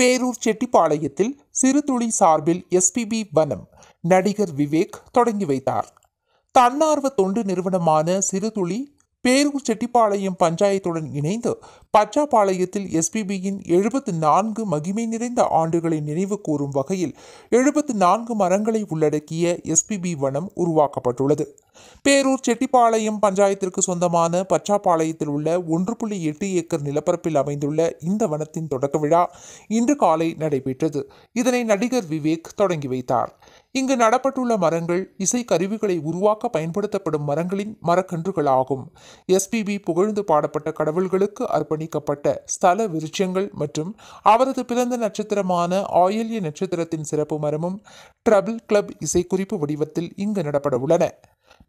பேரூர் செட்டிப்பாளையத்தில் சிறுதுளி சார்பில் எஸ்பிபி வனம் நடிகர் விவேக் தொடங்கி வைத்தார் தன்னார்வ தொண்டு நிறுவனமான சிறுதுளி பேரூர் செட்டிப்பாளையம் பஞ்சாயத்துடன் இணைந்து பச்சாப்பாளையத்தில் எஸ்பிபியின் எழுபத்து நான்கு மகிமை நிறைந்த ஆண்டுகளை நினைவு கூறும் வகையில் எழுபத்து நான்கு மரங்களை உள்ளடக்கிய எஸ்பிபி வனம் உருவாக்கப்பட்டுள்ளது பேரூர் செட்டிப்பாளையம் பஞ்சாயத்திற்கு சொந்தமான பச்சாப்பாளையத்தில் உள்ள ஒன்று புள்ளி எட்டு ஏக்கர் நிலப்பரப்பில் அமைந்துள்ள இந்த வனத்தின் தொடக்க விழா இன்று காலை நடைபெற்றது இதனை நடிகர் விவேக் தொடங்கி வைத்தார் இங்கு நடப்பட்டுள்ள மரங்கள் இசை கருவிகளை உருவாக்க பயன்படுத்தப்படும் மரங்களின் மரக்கன்றுகளாகும் எஸ்பிபி புகழ்ந்து பாடப்பட்ட கடவுள்களுக்கு அர்ப்பணிக்கப்பட்ட ஸ்தல விருட்சங்கள் மற்றும் அவரது பிறந்த நட்சத்திரமான ஆயில்ய நட்சத்திரத்தின் சிறப்பு மரமும் ட்ரபிள் கிளப் இசைக்குறிப்பு வடிவத்தில் இங்கு நடப்பட உள்ளன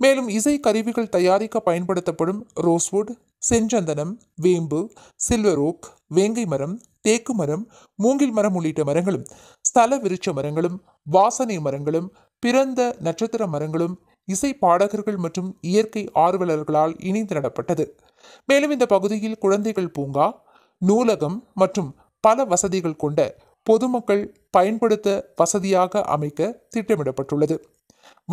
மேலும் இசை கருவிகள் தயாரிக்க பயன்படுத்தப்படும் ரோஸ்வுட் செஞ்சந்தனம் வேம்பு சில்வர் ஓக் வேங்கை மரம் தேக்கு மரம் மூங்கில் மரம் உள்ளிட்ட மரங்களும் ஸ்தல விருட்ச மரங்களும் வாசனை மரங்களும் பிறந்த நட்சத்திர மரங்களும் இசை பாடகர்கள் மற்றும் இயற்கை ஆர்வலர்களால் இணைந்து நடப்பட்டது மேலும் இந்த பகுதியில் குழந்தைகள் பூங்கா நூலகம் மற்றும் பல வசதிகள் கொண்ட பொதுமக்கள் பயன்படுத்த வசதியாக அமைக்க திட்டமிடப்பட்டுள்ளது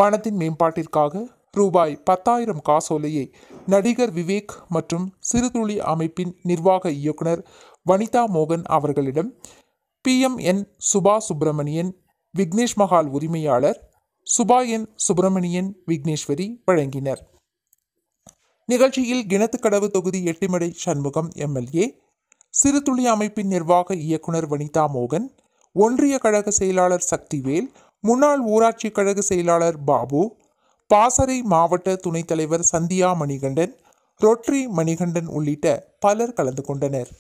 வனத்தின் மேம்பாட்டிற்காக ரூபாய் பத்தாயிரம் காசோலையை நடிகர் விவேக் மற்றும் சிறுதுளி அமைப்பின் நிர்வாக இயக்குனர் வனிதா மோகன் அவர்களிடம் என் சுபா சுப்பிரமணியன் விக்னேஷ் மஹால் உரிமையாளர் சுபாயன் சுப்பிரமணியன் விக்னேஸ்வரி வழங்கினர் நிகழ்ச்சியில் கிணத்துக்கடவு தொகுதி எட்டிமடை சண்முகம் எம்எல்ஏ சிறுதுளி அமைப்பின் நிர்வாக இயக்குனர் வனிதா மோகன் ஒன்றிய கழக செயலாளர் சக்திவேல் முன்னாள் ஊராட்சி கழக செயலாளர் பாபு பாசறை மாவட்ட துணைத் தலைவர் சந்தியா மணிகண்டன் ரொட்ரி மணிகண்டன் உள்ளிட்ட பலர் கலந்து கொண்டனர்